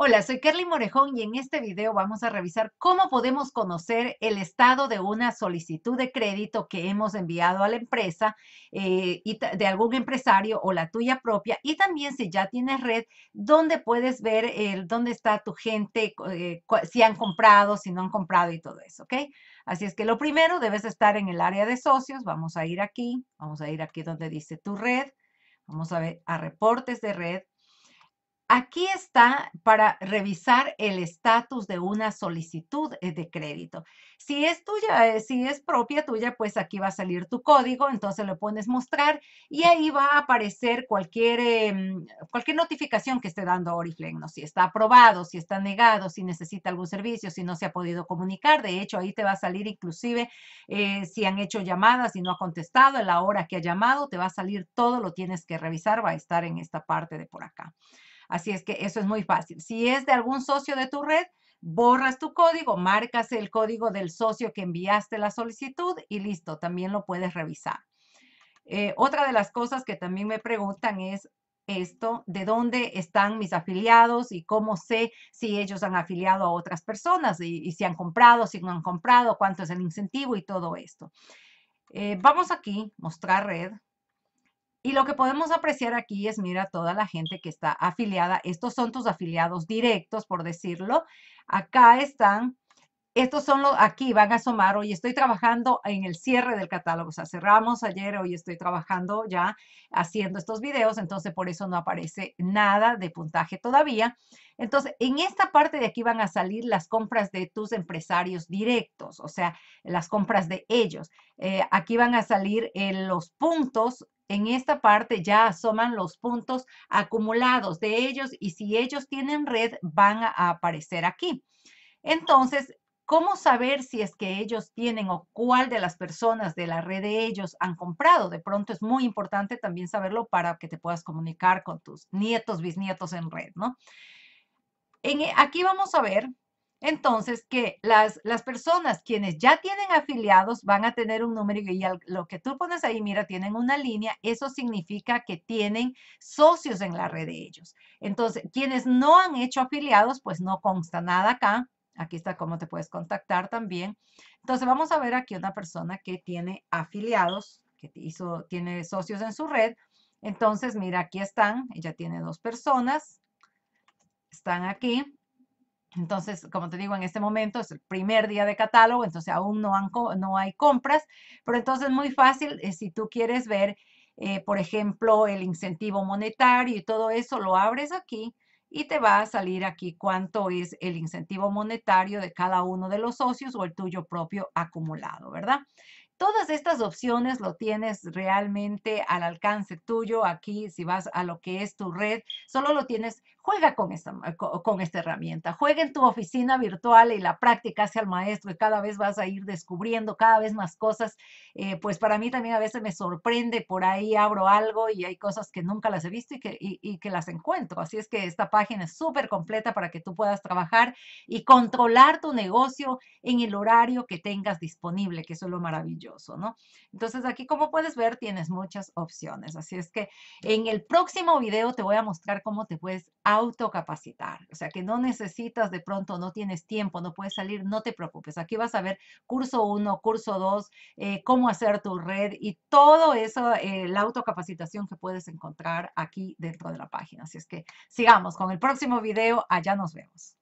Hola, soy Kerly Morejón y en este video vamos a revisar cómo podemos conocer el estado de una solicitud de crédito que hemos enviado a la empresa eh, de algún empresario o la tuya propia y también si ya tienes red, donde puedes ver el dónde está tu gente, eh, si han comprado, si no han comprado y todo eso, ¿ok? Así es que lo primero, debes estar en el área de socios. Vamos a ir aquí, vamos a ir aquí donde dice tu red. Vamos a ver a reportes de red Aquí está para revisar el estatus de una solicitud eh, de crédito. Si es tuya, eh, si es propia tuya, pues aquí va a salir tu código, entonces le pones mostrar y ahí va a aparecer cualquier, em, cualquier notificación que esté dando Oriflame, ¿no? si está aprobado, si está negado, si necesita algún servicio, si no se ha podido comunicar. De hecho, ahí te va a salir inclusive eh, si han hecho llamadas, y no ha contestado, la hora que ha llamado, te va a salir todo, lo tienes que revisar, va a estar en esta parte de por acá. Así es que eso es muy fácil. Si es de algún socio de tu red, borras tu código, marcas el código del socio que enviaste la solicitud y listo, también lo puedes revisar. Eh, otra de las cosas que también me preguntan es esto, de dónde están mis afiliados y cómo sé si ellos han afiliado a otras personas y, si han comprado, si no han comprado, cuánto es el incentivo y todo esto. Eh, vamos aquí, mostrar red. Y lo que podemos apreciar aquí es, mira, toda la gente que está afiliada. Estos son tus afiliados directos, por decirlo. Acá están estos son los, aquí van a asomar, hoy estoy trabajando en el cierre del catálogo, o sea, cerramos ayer, hoy estoy trabajando ya haciendo estos videos, entonces por eso no aparece nada de puntaje todavía. Entonces, en esta parte de aquí van a salir las compras de tus empresarios directos, o sea, las compras de ellos. Eh, aquí van a salir eh, los puntos en esta parte ya asoman los puntos acumulados de ellos y si ellos tienen red van a aparecer aquí. Entonces, ¿Cómo saber si es que ellos tienen o cuál de las personas de la red de ellos han comprado? De pronto es muy importante también saberlo para que te puedas comunicar con tus nietos, bisnietos en red, ¿no? En, e, aquí vamos a ver entonces que las, las personas quienes ya tienen afiliados van a tener un número y lo que tú pones ahí, mira, tienen una línea, eso significa que tienen socios en la red de ellos. Entonces, quienes no han hecho afiliados, pues no consta nada acá Aquí está cómo te puedes contactar también. Entonces vamos a ver aquí una persona que tiene afiliados, que hizo, tiene socios en su red. Entonces, mira, aquí están. Ella tiene dos personas. Están aquí. Entonces, como te digo, en este momento es el primer día de catálogo, entonces aún no, no hay compras, pero entonces es muy fácil, eh, si tú quieres ver, eh, por ejemplo, el incentivo monetario y todo eso, lo abres aquí y te va a salir aquí cuánto es el incentivo monetario de cada uno de los socios o el tuyo propio acumulado, ¿verdad? Todas estas opciones lo tienes realmente al alcance tuyo aquí, si vas a lo que es tu red, solo lo tienes Juega con esta, eh, con esta herramienta, juega en tu oficina virtual y la práctica hacia el maestro y cada vez vas a ir descubriendo cada vez más cosas. Eh, pues para mí también a veces me sorprende, por ahí abro algo y hay cosas que nunca las he visto y que, y que las encuentro. Así es que esta página es súper completa para que tú puedas trabajar y controlar tu negocio en el horario que tengas disponible, que eso es lo maravilloso, ¿no? Entonces aquí, como puedes ver, tienes muchas opciones. Así es que en el próximo video te voy a mostrar cómo te puedes autocapacitar. O sea, que no necesitas de pronto, no tienes tiempo, no puedes salir, no te preocupes. Aquí vas a ver curso 1, curso 2, eh, cómo hacer tu red y todo eso, eh, la autocapacitación que puedes encontrar aquí dentro de la página. Así es que sigamos con el próximo video. Allá nos vemos.